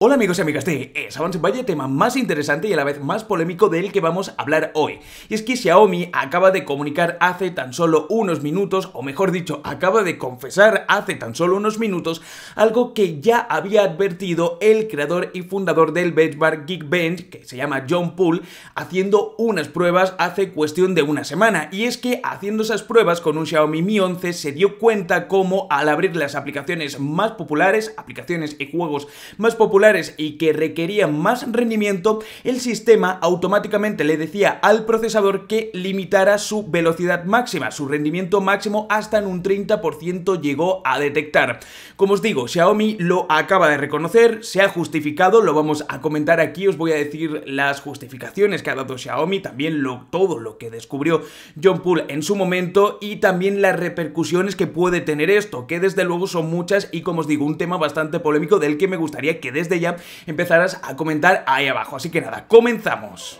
Hola amigos y amigas de SAVANCE, vaya tema más interesante y a la vez más polémico del que vamos a hablar hoy. Y es que Xiaomi acaba de comunicar hace tan solo unos minutos, o mejor dicho, acaba de confesar hace tan solo unos minutos, algo que ya había advertido el creador y fundador del benchmark Geekbench, que se llama John Poole, haciendo unas pruebas hace cuestión de una semana. Y es que haciendo esas pruebas con un Xiaomi Mi 11 se dio cuenta cómo al abrir las aplicaciones más populares, aplicaciones y juegos más populares, y que requería más rendimiento, el sistema automáticamente le decía al procesador que limitara su velocidad máxima, su rendimiento máximo hasta en un 30% llegó a detectar. Como os digo, Xiaomi lo acaba de reconocer, se ha justificado, lo vamos a comentar aquí, os voy a decir las justificaciones que ha dado Xiaomi, también lo, todo lo que descubrió John Poole en su momento y también las repercusiones que puede tener esto, que desde luego son muchas y como os digo, un tema bastante polémico del que me gustaría que desde empezarás a comentar ahí abajo. Así que nada, comenzamos.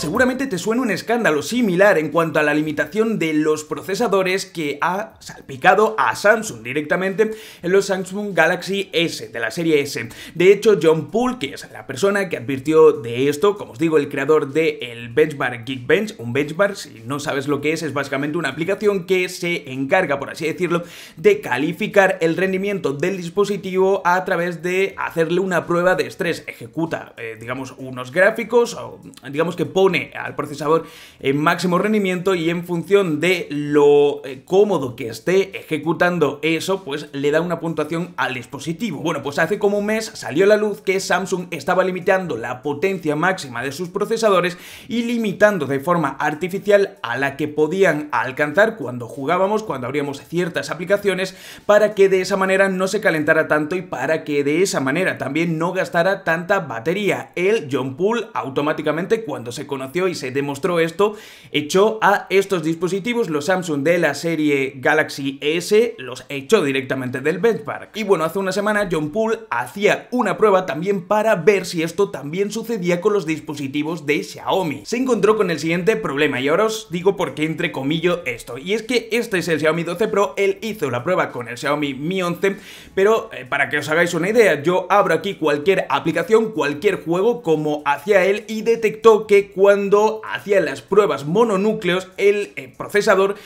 seguramente te suena un escándalo similar en cuanto a la limitación de los procesadores que ha salpicado a Samsung directamente en los Samsung Galaxy S, de la serie S. De hecho, John Poole, que es la persona que advirtió de esto, como os digo, el creador del el benchmark Geekbench, un benchmark, si no sabes lo que es, es básicamente una aplicación que se encarga, por así decirlo, de calificar el rendimiento del dispositivo a través de hacerle una prueba de estrés. Ejecuta, eh, digamos, unos gráficos o digamos que pone al procesador en máximo rendimiento y en función de lo eh, cómodo que esté ejecutando eso, pues le da una puntuación al dispositivo. Bueno, pues hace como un mes salió a la luz que Samsung estaba limitando la potencia máxima de sus procesadores y limitando de forma artificial a la que podían alcanzar cuando jugábamos, cuando abríamos ciertas aplicaciones, para que de esa manera no se calentara tanto y para que de esa manera también no gastara tanta batería. El John Pool automáticamente cuando se y se demostró esto, echó a estos dispositivos, los Samsung de la serie Galaxy S, los echó directamente del benchmark. Y bueno, hace una semana John Poole hacía una prueba también para ver si esto también sucedía con los dispositivos de Xiaomi. Se encontró con el siguiente problema y ahora os digo por qué entre comillas esto. Y es que este es el Xiaomi 12 Pro, él hizo la prueba con el Xiaomi Mi 11, pero eh, para que os hagáis una idea, yo abro aquí cualquier aplicación, cualquier juego como hacía él y detectó que cualquier cuando hacía las pruebas mononúcleos el eh, procesador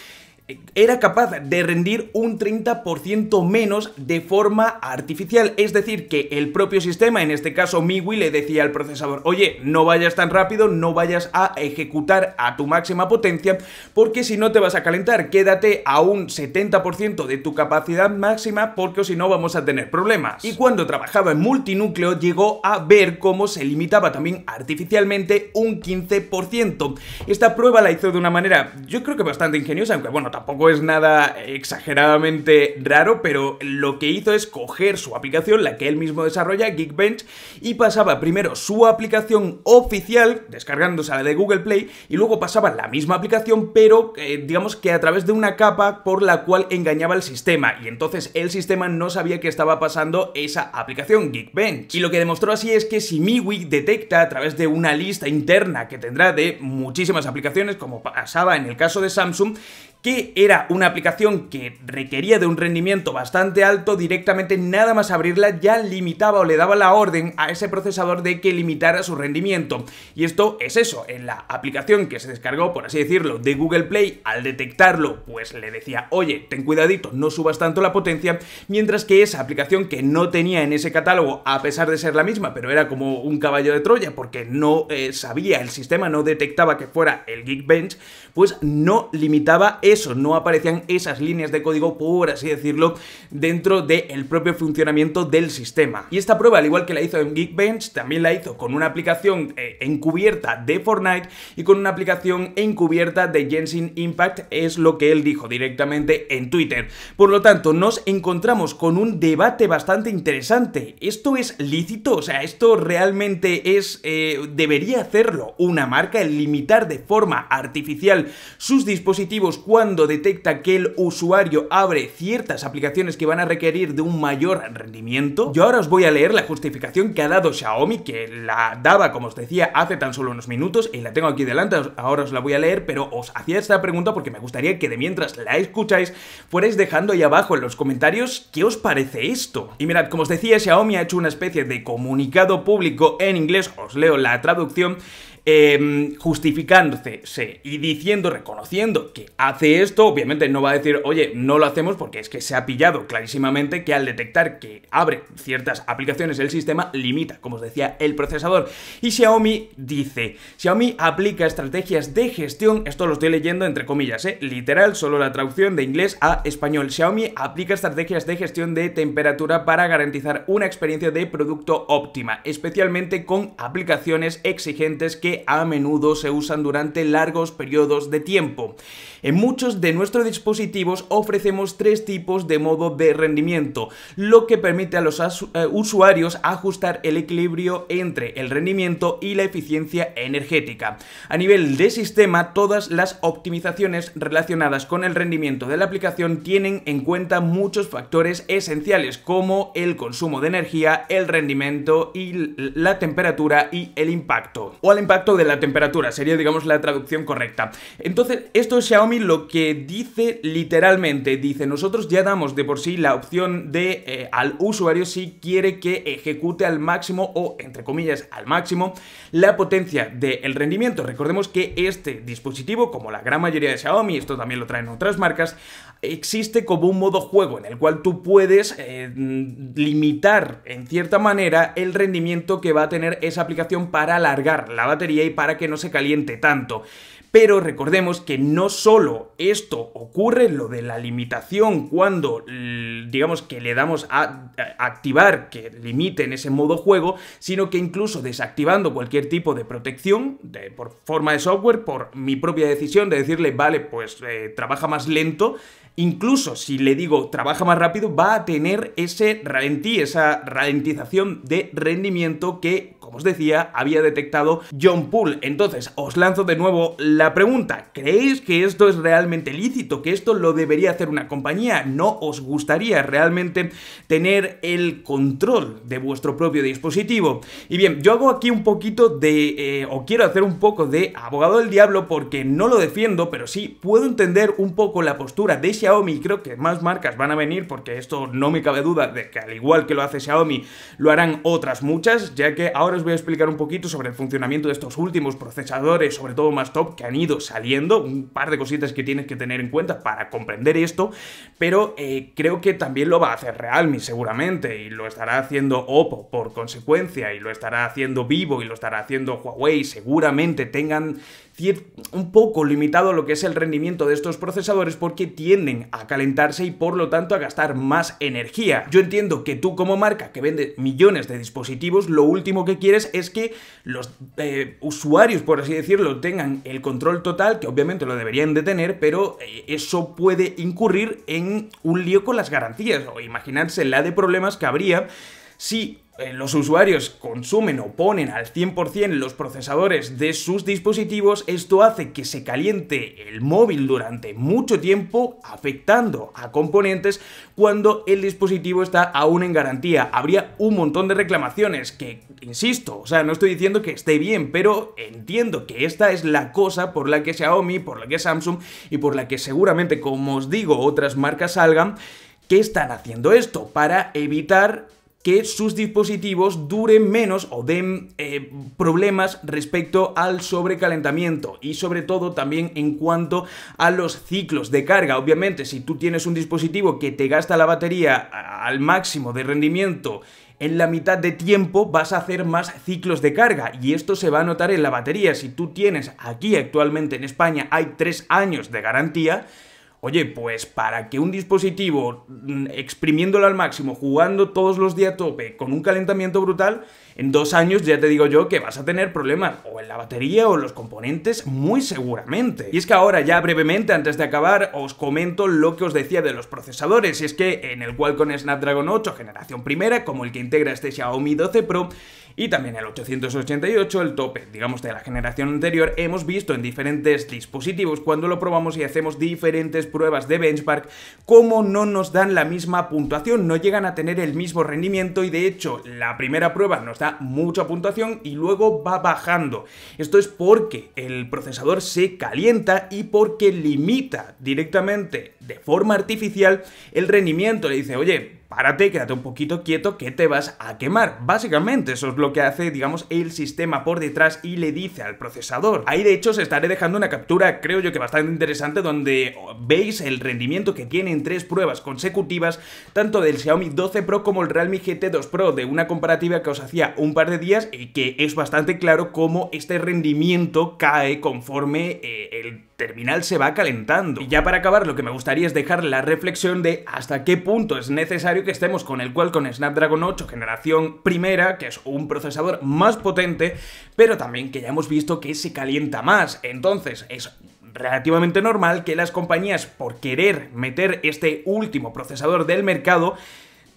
era capaz de rendir un 30% menos de forma artificial. Es decir, que el propio sistema, en este caso Miwi, le decía al procesador, oye, no vayas tan rápido, no vayas a ejecutar a tu máxima potencia, porque si no te vas a calentar, quédate a un 70% de tu capacidad máxima, porque si no vamos a tener problemas. Y cuando trabajaba en multinúcleo, llegó a ver cómo se limitaba también artificialmente un 15%. Esta prueba la hizo de una manera, yo creo que bastante ingeniosa, aunque bueno, tampoco es nada exageradamente raro, pero lo que hizo es coger su aplicación, la que él mismo desarrolla, Geekbench, y pasaba primero su aplicación oficial, descargándose la de Google Play, y luego pasaba la misma aplicación, pero eh, digamos que a través de una capa por la cual engañaba el sistema, y entonces el sistema no sabía que estaba pasando esa aplicación Geekbench. Y lo que demostró así es que si MiWi detecta a través de una lista interna que tendrá de muchísimas aplicaciones, como pasaba en el caso de Samsung, que era una aplicación que requería de un rendimiento bastante alto, directamente nada más abrirla ya limitaba o le daba la orden a ese procesador de que limitara su rendimiento. Y esto es eso, en la aplicación que se descargó, por así decirlo, de Google Play, al detectarlo, pues le decía, oye, ten cuidadito, no subas tanto la potencia, mientras que esa aplicación que no tenía en ese catálogo, a pesar de ser la misma, pero era como un caballo de Troya, porque no eh, sabía, el sistema no detectaba que fuera el Geekbench, pues no limitaba el eso, no aparecían esas líneas de código, por así decirlo, dentro del propio funcionamiento del sistema. Y esta prueba, al igual que la hizo en Geekbench, también la hizo con una aplicación eh, encubierta de Fortnite y con una aplicación encubierta de Jensen Impact, es lo que él dijo directamente en Twitter. Por lo tanto, nos encontramos con un debate bastante interesante. ¿Esto es lícito? O sea, ¿esto realmente es... Eh, debería hacerlo una marca el limitar de forma artificial sus dispositivos cuando cuando detecta que el usuario abre ciertas aplicaciones que van a requerir de un mayor rendimiento. Yo ahora os voy a leer la justificación que ha dado Xiaomi, que la daba, como os decía, hace tan solo unos minutos, y la tengo aquí delante, ahora os la voy a leer, pero os hacía esta pregunta porque me gustaría que de mientras la escucháis, fuerais dejando ahí abajo en los comentarios qué os parece esto. Y mirad, como os decía, Xiaomi ha hecho una especie de comunicado público en inglés, os leo la traducción, eh, justificándose y diciendo, reconociendo que hace esto, obviamente no va a decir, oye, no lo hacemos porque es que se ha pillado clarísimamente que al detectar que abre ciertas aplicaciones el sistema, limita, como os decía, el procesador. Y Xiaomi dice, Xiaomi aplica estrategias de gestión, esto lo estoy leyendo entre comillas, ¿eh? literal, solo la traducción de inglés a español. Xiaomi aplica estrategias de gestión de temperatura para garantizar una experiencia de producto óptima, especialmente con aplicaciones exigentes que a menudo se usan durante largos periodos de tiempo. En muchos de nuestros dispositivos ofrecemos tres tipos de modo de rendimiento, lo que permite a los eh, usuarios ajustar el equilibrio entre el rendimiento y la eficiencia energética. A nivel de sistema, todas las optimizaciones relacionadas con el rendimiento de la aplicación tienen en cuenta muchos factores esenciales como el consumo de energía, el rendimiento y la temperatura y el impacto. O el impacto de la temperatura, sería digamos la traducción correcta. Entonces, esto es Xiaomi lo que dice literalmente, dice, nosotros ya damos de por sí la opción de eh, al usuario si quiere que ejecute al máximo o entre comillas al máximo la potencia del rendimiento. Recordemos que este dispositivo, como la gran mayoría de Xiaomi, esto también lo traen otras marcas, existe como un modo juego en el cual tú puedes eh, limitar en cierta manera el rendimiento que va a tener esa aplicación para alargar la batería y para que no se caliente tanto. Pero recordemos que no solo esto ocurre, lo de la limitación, cuando digamos que le damos a, activar que limite en ese modo juego, sino que incluso desactivando cualquier tipo de protección por forma de software, por mi propia decisión de decirle, vale, pues eh, trabaja más lento, incluso si le digo trabaja más rápido, va a tener ese ralentí, esa ralentización de rendimiento que os decía, había detectado John Poole. Entonces, os lanzo de nuevo la pregunta, ¿creéis que esto es realmente lícito? ¿Que esto lo debería hacer una compañía? ¿No os gustaría realmente tener el control de vuestro propio dispositivo? Y bien, yo hago aquí un poquito de, eh, o quiero hacer un poco de abogado del diablo porque no lo defiendo, pero sí puedo entender un poco la postura de Xiaomi, creo que más marcas van a venir porque esto no me cabe duda de que al igual que lo hace Xiaomi, lo harán otras muchas, ya que ahora es voy a explicar un poquito sobre el funcionamiento de estos últimos procesadores, sobre todo más top, que han ido saliendo, un par de cositas que tienes que tener en cuenta para comprender esto, pero eh, creo que también lo va a hacer Realme seguramente, y lo estará haciendo Oppo por consecuencia, y lo estará haciendo Vivo, y lo estará haciendo Huawei, seguramente tengan un poco limitado lo que es el rendimiento de estos procesadores porque tienden a calentarse y por lo tanto a gastar más energía. Yo entiendo que tú como marca que vende millones de dispositivos, lo último que quieres es que los eh, usuarios, por así decirlo, tengan el control total, que obviamente lo deberían de tener, pero eh, eso puede incurrir en un lío con las garantías o imaginarse la de problemas que habría si eh, los usuarios consumen o ponen al 100% los procesadores de sus dispositivos, esto hace que se caliente el móvil durante mucho tiempo afectando a componentes cuando el dispositivo está aún en garantía. Habría un montón de reclamaciones que, insisto, o sea, no estoy diciendo que esté bien, pero entiendo que esta es la cosa por la que Xiaomi, por la que Samsung y por la que seguramente, como os digo, otras marcas salgan. que están haciendo esto? Para evitar que sus dispositivos duren menos o den eh, problemas respecto al sobrecalentamiento y sobre todo también en cuanto a los ciclos de carga. Obviamente, si tú tienes un dispositivo que te gasta la batería al máximo de rendimiento en la mitad de tiempo vas a hacer más ciclos de carga y esto se va a notar en la batería. Si tú tienes aquí actualmente en España hay tres años de garantía, Oye, pues para que un dispositivo mm, exprimiéndolo al máximo, jugando todos los días a tope, con un calentamiento brutal, en dos años ya te digo yo que vas a tener problemas o en la batería o en los componentes muy seguramente. Y es que ahora ya brevemente, antes de acabar, os comento lo que os decía de los procesadores, y es que en el Qualcomm Snapdragon 8 generación primera, como el que integra este Xiaomi 12 Pro, y también el 888, el tope, digamos, de la generación anterior, hemos visto en diferentes dispositivos, cuando lo probamos y hacemos diferentes pruebas de benchmark, cómo no nos dan la misma puntuación, no llegan a tener el mismo rendimiento y de hecho la primera prueba nos da mucha puntuación y luego va bajando. Esto es porque el procesador se calienta y porque limita directamente de forma artificial el rendimiento. Le dice, oye, párate, quédate un poquito quieto que te vas a quemar. Básicamente eso es lo que hace, digamos, el sistema por detrás y le dice al procesador. Ahí de hecho os estaré dejando una captura, creo yo que bastante interesante, donde veis el rendimiento que tiene en tres pruebas consecutivas, tanto del Xiaomi 12 Pro como el Realme GT2 Pro, de una comparativa que os hacía un par de días y que es bastante claro cómo este rendimiento cae conforme eh, el terminal se va calentando. Y ya para acabar, lo que me gustaría es dejar la reflexión de hasta qué punto es necesario que estemos con el cual con Snapdragon 8 generación primera, que es un procesador más potente, pero también que ya hemos visto que se calienta más. Entonces, es relativamente normal que las compañías, por querer meter este último procesador del mercado,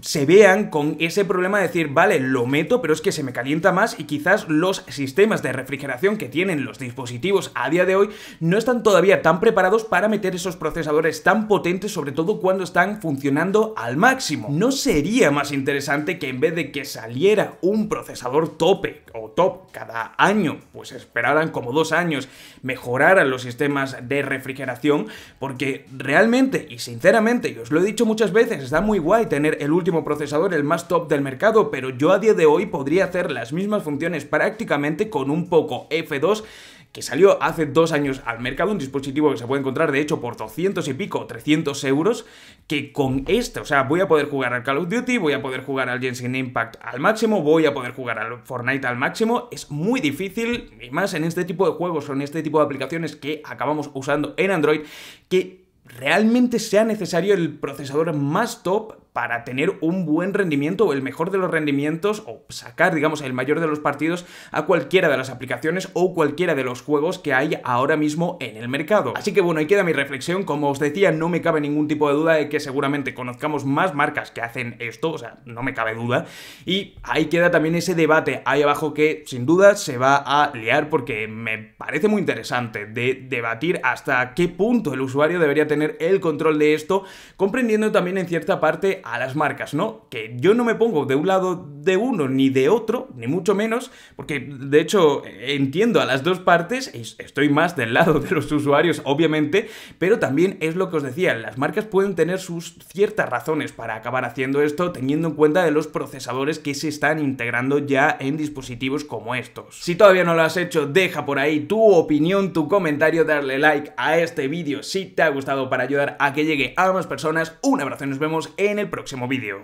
se vean con ese problema de decir, vale, lo meto, pero es que se me calienta más y quizás los sistemas de refrigeración que tienen los dispositivos a día de hoy no están todavía tan preparados para meter esos procesadores tan potentes, sobre todo cuando están funcionando al máximo. ¿No sería más interesante que en vez de que saliera un procesador tope o top cada año, pues esperaran como dos años, mejoraran los sistemas de refrigeración? Porque realmente y sinceramente, y os lo he dicho muchas veces, está muy guay tener el último procesador, el más top del mercado, pero yo a día de hoy podría hacer las mismas funciones prácticamente con un poco F2 que salió hace dos años al mercado, un dispositivo que se puede encontrar de hecho por 200 y pico, 300 euros, que con este, o sea, voy a poder jugar al Call of Duty, voy a poder jugar al Genshin Impact al máximo, voy a poder jugar al Fortnite al máximo, es muy difícil, y más en este tipo de juegos o en este tipo de aplicaciones que acabamos usando en Android, que realmente sea necesario el procesador más top para tener un buen rendimiento o el mejor de los rendimientos o sacar, digamos, el mayor de los partidos a cualquiera de las aplicaciones o cualquiera de los juegos que hay ahora mismo en el mercado. Así que bueno, ahí queda mi reflexión. Como os decía, no me cabe ningún tipo de duda de que seguramente conozcamos más marcas que hacen esto, o sea, no me cabe duda. Y ahí queda también ese debate ahí abajo que sin duda se va a liar porque me parece muy interesante de debatir hasta qué punto el usuario debería tener el control de esto, comprendiendo también en cierta parte a las marcas, ¿no? Que yo no me pongo de un lado de uno ni de otro, ni mucho menos, porque de hecho entiendo a las dos partes, estoy más del lado de los usuarios, obviamente, pero también es lo que os decía, las marcas pueden tener sus ciertas razones para acabar haciendo esto, teniendo en cuenta de los procesadores que se están integrando ya en dispositivos como estos. Si todavía no lo has hecho, deja por ahí tu opinión, tu comentario, darle like a este vídeo si te ha gustado para ayudar a que llegue a más personas. Un abrazo y nos vemos en el próximo próximo vídeo.